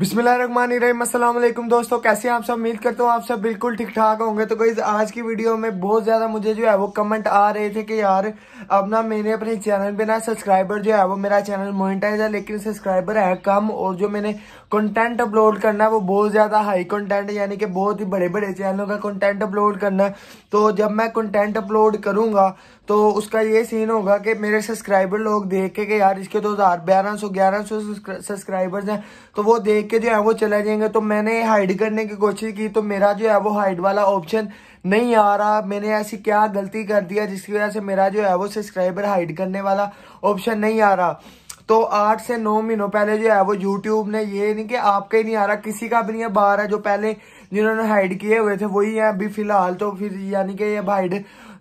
बिस्मिल्लाम दोस्तों कैसे हैं आप सब उम्मीद करता हूँ आप सब बिल्कुल ठीक ठाक होंगे तो गई आज की वीडियो में बहुत ज़्यादा मुझे जो है वो कमेंट आ रहे थे कि यार अब ना मैंने अपने चैनल पे ना सब्सक्राइबर जो है वो मेरा चैनल मोनिटाइज है लेकिन सब्सक्राइबर है कम और जो मैंने कंटेंट अपलोड करना है वो बहुत ज़्यादा हाई कंटेंट यानी कि बहुत ही बड़े बड़े चैनलों का कंटेंट अपलोड करना है तो जब मैं कंटेंट अपलोड करूंगा तो उसका ये सीन होगा कि मेरे सब्सक्राइबर लोग देख के यार इसके दो तो हज़ार बयारह सौ ग्यारह सौ सब्सक्राइबर्स हैं तो वो देख के जो है वो चले जाएंगे तो मैंने हाइड करने की कोशिश की तो मेरा जो है वो हाइड वाला ऑप्शन नहीं आ रहा मैंने ऐसी क्या गलती कर दिया जिसकी वजह से मेरा जो है वो सब्सक्राइबर हाइड करने वाला ऑप्शन नहीं आ रहा तो आठ से नौ महीनों पहले जो है वो यूट्यूब ने ये नहीं कि आपका ही नहीं आ रहा किसी का भी नहीं है बाहर है जो पहले जिन्होंने हाइड किए हुए थे वही है अभी फिलहाल तो फिर यानी कि ये हाइड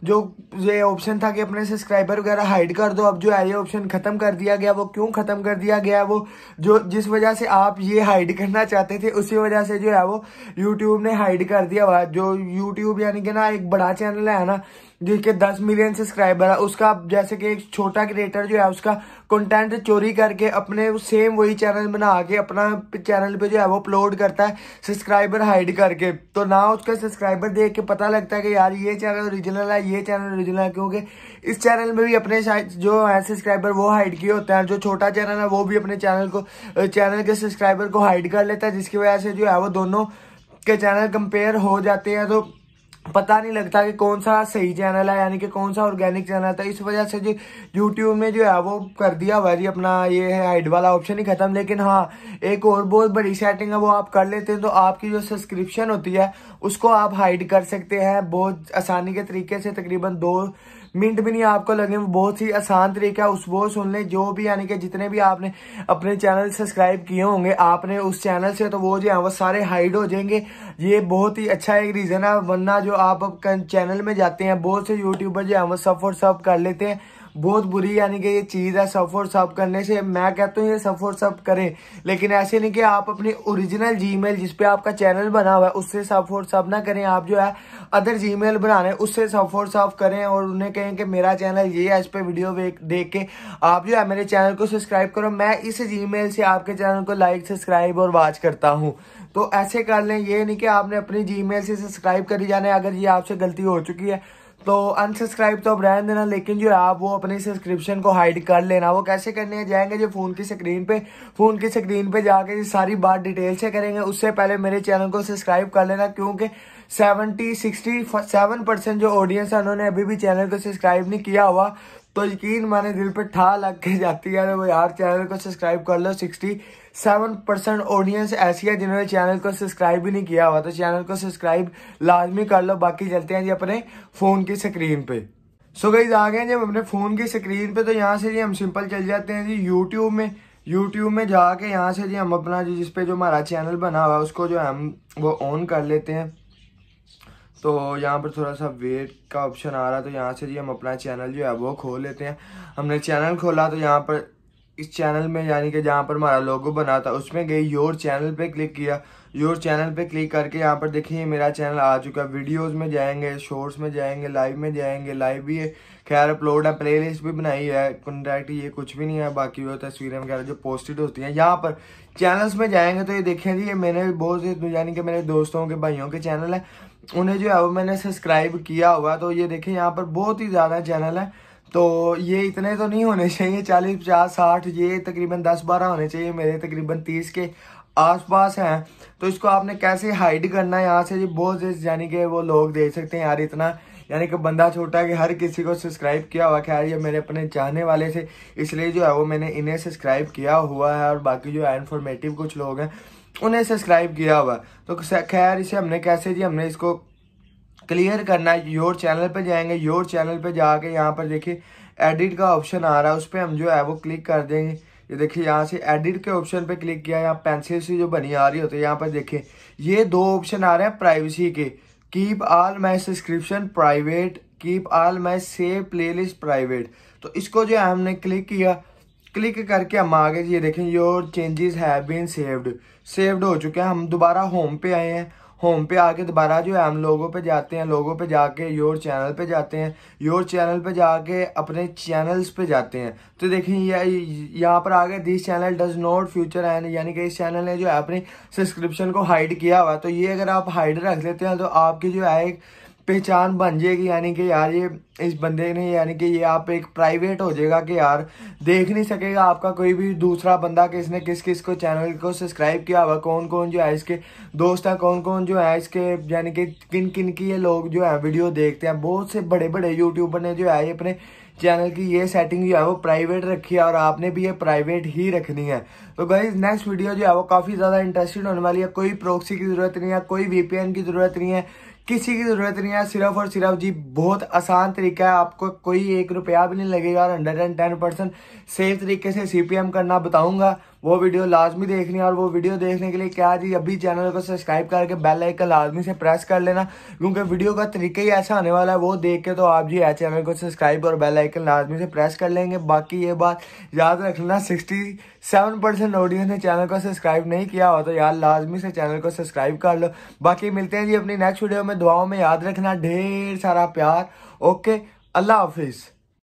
जो ये ऑप्शन था कि अपने सब्सक्राइबर वगैरह हाइड कर दो अब जो है ये ऑप्शन ख़त्म कर दिया गया वो क्यों ख़त्म कर दिया गया वो जो जिस वजह से आप ये हाइड करना चाहते थे उसी वजह से जो है वो यूट्यूब ने हाइड कर दिया हुआ जो यूट्यूब यानी कि ना एक बड़ा चैनल है ना जिसके 10 मिलियन सब्सक्राइबर है उसका जैसे कि एक छोटा क्रिएटर जो है उसका कंटेंट चोरी करके अपने सेम वही चैनल बना के अपना चैनल पे जो है वो अपलोड करता है सब्सक्राइबर हाइड करके तो ना उसका सब्सक्राइबर देख के पता लगता है कि यार ये चैनल ओरिजिनल है ये चैनल ओरिजिनल है क्योंकि इस चैनल में भी अपने जो है सब्सक्राइबर वो हाइड किए होते हैं जो छोटा चैनल है वो भी अपने चैनल को चैनल के सब्सक्राइबर को हाइड कर लेता है जिसकी वजह से जो है वो दोनों के चैनल कंपेयर हो जाते हैं तो पता नहीं लगता कि कौन सा सही चैनल है यानी कि कौन सा ऑर्गेनिक चैनल था तो इस वजह से जो यूट्यूब में जो है वो कर दिया हुआ जी अपना ये है हाइड वाला ऑप्शन ही खत्म लेकिन हाँ एक और बहुत बड़ी सेटिंग है वो आप कर लेते हैं तो आपकी जो सब्सक्रिप्शन होती है उसको आप हाइड कर सकते हैं बहुत आसानी के तरीके से तकरीबन दो मिनट भी नहीं आपको लगे बहुत ही आसान तरीका है उस वो सुन ले जो भी यानी कि जितने भी आपने अपने चैनल सब्सक्राइब किए होंगे आपने उस चैनल से तो वो जो है वो सारे हाइड हो जाएंगे ये बहुत ही अच्छा एक रीज़न है वरना जो आप चैनल में जाते हैं बहुत से यूट्यूबर जो है वो सब और सब कर लेते हैं बहुत बुरी यानी कि ये चीज़ है सफ़ और सब करने से मैं कहता हूँ ये सफ़ और सब करें लेकिन ऐसे नहीं कि आप अपनी ओरिजिनल जीमेल जिस पे आपका चैनल बना हुआ है उससे सफ़ और सब ना करें आप जो है अदर जीमेल रहे उससे सफ़ और सब करें और उन्हें कहें कि मेरा चैनल ये है इस पर वीडियो देख के आप जो है मेरे चैनल को सब्सक्राइब करो मैं इस जी से आपके चैनल को लाइक सब्सक्राइब और वॉच करता हूँ तो ऐसे कर लें ये नहीं कि आपने अपनी जी से सब्सक्राइब करी जाने अगर ये आपसे गलती हो चुकी है तो अनसब्सक्राइब तो अब रहने देना लेकिन जो आप वो अपने सब्सक्रिप्शन को हाइड कर लेना वो कैसे करने जाएंगे जो फ़ोन की स्क्रीन पे फ़ोन की स्क्रीन पे जाके सारी बात डिटेल से करेंगे उससे पहले मेरे चैनल को सब्सक्राइब कर लेना क्योंकि सेवेंटी सिक्सटी सेवन परसेंट जो ऑडियंस है उन्होंने अभी भी चैनल को सब्सक्राइब नहीं किया हुआ तो यकीन माने दिल पे ठा लग के जाती है वो यार चैनल को सब्सक्राइब कर लो सिक्सटी सेवन परसेंट ऑडियंस ऐसी है जिन्होंने चैनल को सब्सक्राइब ही नहीं किया हुआ तो चैनल को सब्सक्राइब लाजमी कर लो बाकी चलते हैं जी अपने फ़ोन की स्क्रीन पे सो so गई आ गए जब अपने फ़ोन की स्क्रीन पे तो यहाँ से जी हम सिंपल चल जाते हैं जी यूट्यूब में यूट्यूब में जाके यहाँ से जी हम अपना जी जो हमारा चैनल बना हुआ है उसको जो हम वो ऑन कर लेते हैं तो यहाँ पर थोड़ा सा वेट का ऑप्शन आ रहा है तो यहाँ से जी हम अपना चैनल जो है वो खोल लेते हैं हमने चैनल खोला तो यहाँ पर इस चैनल में यानी कि जहाँ पर हमारा लोगो बना था उसमें गई योर चैनल पे क्लिक किया योर चैनल पे क्लिक करके यहाँ पर देखिए मेरा चैनल आ चुका है वीडियोस में जाएंगे शॉर्ट्स में जाएंगे लाइव में जाएंगे लाइव भी है खैर अपलोड है प्लेलिस्ट भी बनाई है कॉन्टैक्ट ये कुछ भी नहीं है बाकी वो तस्वीरें वगैरह जो पोस्टेड होती हैं यहाँ पर चैनल्स में जाएंगे तो ये देखें जी ये मैंने बहुत यानी कि मेरे दोस्तों के भाइयों के चैनल है उन्हें जो है वो मैंने सब्सक्राइब किया हुआ तो ये देखें यहाँ पर बहुत ही ज़्यादा चैनल है तो ये इतने तो नहीं होने चाहिए चालीस पचास साठ ये तकरीबन दस बारह होने चाहिए मेरे तकरीबन तीस के आसपास हैं तो इसको आपने कैसे हाइड करना है यहाँ से जी बहुत यानी कि वो लोग देख सकते हैं यार इतना यानी कि बंदा छोटा कि हर किसी को सब्सक्राइब किया हुआ खैर ये मेरे अपने चाहने वाले से इसलिए जो है वो मैंने इन्हें सब्सक्राइब किया हुआ है और बाकी जो है इन्फॉर्मेटिव कुछ लोग हैं उन्हें सब्सक्राइब किया हुआ तो खैर इसे हमने कैसे जी हमने इसको क्लियर करना है योर चैनल पे जाएंगे योर चैनल पे जाके यहाँ पर देखिए एडिट का ऑप्शन आ रहा है उस पर हम जो है वो क्लिक कर देंगे ये देखिए यहाँ से एडिट के ऑप्शन पे क्लिक किया यहाँ पेंसिल से जो बनी आ रही होती है यहाँ पर देखिए ये दो ऑप्शन आ रहे हैं प्राइवेसी के keep all my subscription private keep all my save playlist private तो इसको जो है हमने क्लिक किया क्लिक करके हम आगे ये देखें your changes have been saved saved हो चुके हैं हम दोबारा होम पे आए हैं होम पे आके दोबारा जो है हम लोगों पे जाते हैं लोगों पे जाके योर चैनल पे जाते हैं योर चैनल पे जाके अपने चैनल्स पे जाते हैं तो देखिए यहाँ पर आ गए this channel does not feature and यानी कि इस चैनल ने जो है अपनी सब्सक्रिप्शन को हाइड किया हुआ तो ये अगर आप हाइड रख लेते हैं तो आपकी जो है एक पहचान बन जाएगी यानी कि यार ये इस बंदे ने यानी कि ये आप एक प्राइवेट हो जाएगा कि यार देख नहीं सकेगा आपका कोई भी दूसरा बंदा कि इसने किस किस को चैनल को सब्सक्राइब किया हुआ कौन कौन जो है इसके दोस्त हैं कौन कौन जो है इसके यानी कि किन किन की ये लोग जो है वीडियो देखते हैं बहुत से बड़े बड़े यूट्यूबर ने जो है ये अपने चैनल की ये सेटिंग जो है वो प्राइवेट रखी है और आपने भी ये प्राइवेट ही रखनी है तो गाइज नेक्स्ट वीडियो जो है वो काफ़ी ज़्यादा इंटरेस्टिंग होने वाली है कोई प्रोक्सी की ज़रूरत नहीं है कोई वीपीएन की ज़रूरत नहीं है किसी की ज़रूरत नहीं है सिर्फ और सिर्फ जी बहुत आसान तरीका है आपको कोई एक रुपया भी नहीं लगेगा और hundred and ten percent safe तरीके से सीपीएम करना बताऊंगा वो वीडियो लाजमी देखनी है और वो वीडियो देखने के लिए क्या जी अभी चैनल को सब्सक्राइब करके बेल आइकन लाजमी से प्रेस कर लेना क्योंकि वीडियो का तरीका ही ऐसा आने वाला है वो देख के तो आप जी चैनल को सब्सक्राइब और बेल आइकन लाजमी से प्रेस कर लेंगे बाकी ये बात याद रख लेना सिक्सटी सेवन परसेंट ऑडियंस ने चैनल को सब्सक्राइब नहीं किया हो तो यार लाजमी से चैनल को सब्सक्राइब कर लो बाकी मिलते हैं जी अपनी नेक्स्ट वीडियो में दुआओं में याद रखना ढेर सारा प्यार ओके अल्लाह हाफिज़